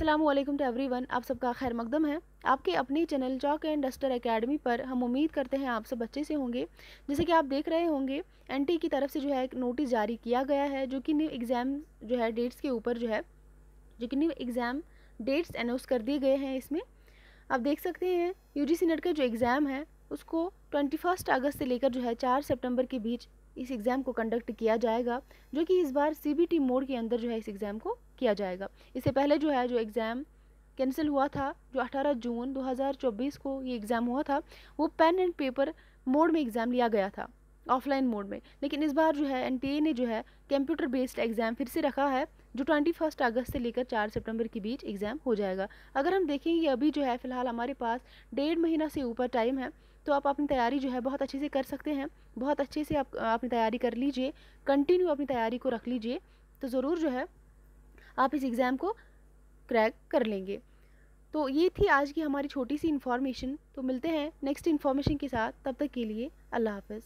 अल्लाम to every one आप सबका खैर मकदम है आपके अपने channel chalk and duster academy पर हम उम्मीद करते हैं आप सब बच्चे से होंगे जैसे कि आप देख रहे होंगे एनटी e की तरफ से जो है एक नोटिस जारी किया गया है जो कि न्यू एग्ज़ाम जो है डेट्स के ऊपर जो है जो कि न्यू एग्ज़ाम डेट्स अनाउंस कर दिए गए हैं इसमें आप देख सकते हैं यू जी नेट का जो एग्ज़ाम है उसको ट्वेंटी फर्स्ट अगस्त से लेकर जो है चार सेप्टेम्बर के बीच इस एग्ज़ाम को कंडक्ट किया जाएगा जो कि इस बार सीबीटी मोड के अंदर जो है इस एग्ज़ाम को किया जाएगा इससे पहले जो है जो एग्ज़ाम कैंसिल हुआ था जो 18 जून 2024 को ये एग्ज़ाम हुआ था वो पेन एंड पेपर मोड में एग्ज़ाम लिया गया था ऑफलाइन मोड में लेकिन इस बार जो है एन ने जो है कंप्यूटर बेस्ड एग्ज़ाम फिर से रखा है जो ट्वेंटी फर्स्ट अगस्त से लेकर चार सितंबर के बीच एग्ज़ाम हो जाएगा अगर हम देखेंगे अभी जो है फ़िलहाल हमारे पास डेढ़ महीना से ऊपर टाइम है तो आप अपनी तैयारी जो है बहुत अच्छे से कर सकते हैं बहुत अच्छे से आप अपनी तैयारी कर लीजिए कंटिन्यू अपनी तैयारी को रख लीजिए तो ज़रूर जो है आप इस एग्ज़ाम को क्रैक कर लेंगे तो ये थी आज की हमारी छोटी सी इन्फॉर्मेशन तो मिलते हैं नेक्स्ट इन्फॉर्मेशन के साथ तब तक के लिए अल्लाह हाफ़